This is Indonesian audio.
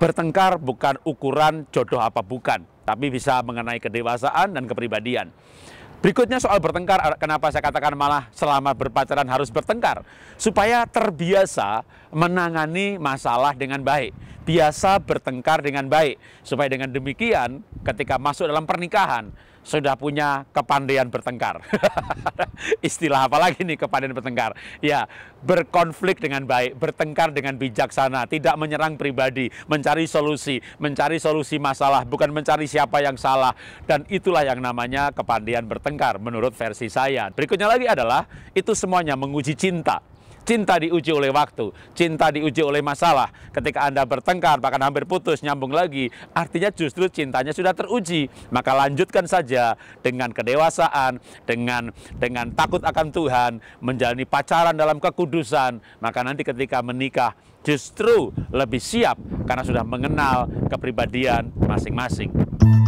Bertengkar bukan ukuran jodoh apa bukan, tapi bisa mengenai kedewasaan dan kepribadian. Berikutnya soal bertengkar, kenapa saya katakan malah selama berpacaran harus bertengkar? Supaya terbiasa menangani masalah dengan baik, biasa bertengkar dengan baik. Supaya dengan demikian ketika masuk dalam pernikahan, sudah punya kepandaian bertengkar. Istilah apa lagi nih kepandaian bertengkar? Ya, berkonflik dengan baik, bertengkar dengan bijaksana, tidak menyerang pribadi, mencari solusi, mencari solusi masalah, bukan mencari siapa yang salah. Dan itulah yang namanya kepandaian bertengkar menurut versi saya. Berikutnya lagi adalah itu semuanya menguji cinta. Cinta diuji oleh waktu, cinta diuji oleh masalah. Ketika Anda bertengkar, bahkan hampir putus, nyambung lagi, artinya justru cintanya sudah teruji. Maka lanjutkan saja dengan kedewasaan, dengan dengan takut akan Tuhan, menjalani pacaran dalam kekudusan. Maka nanti ketika menikah, justru lebih siap karena sudah mengenal kepribadian masing-masing.